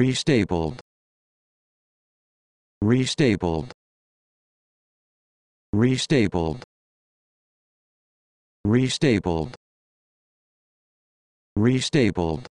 restapled restapled restapled restapled restapled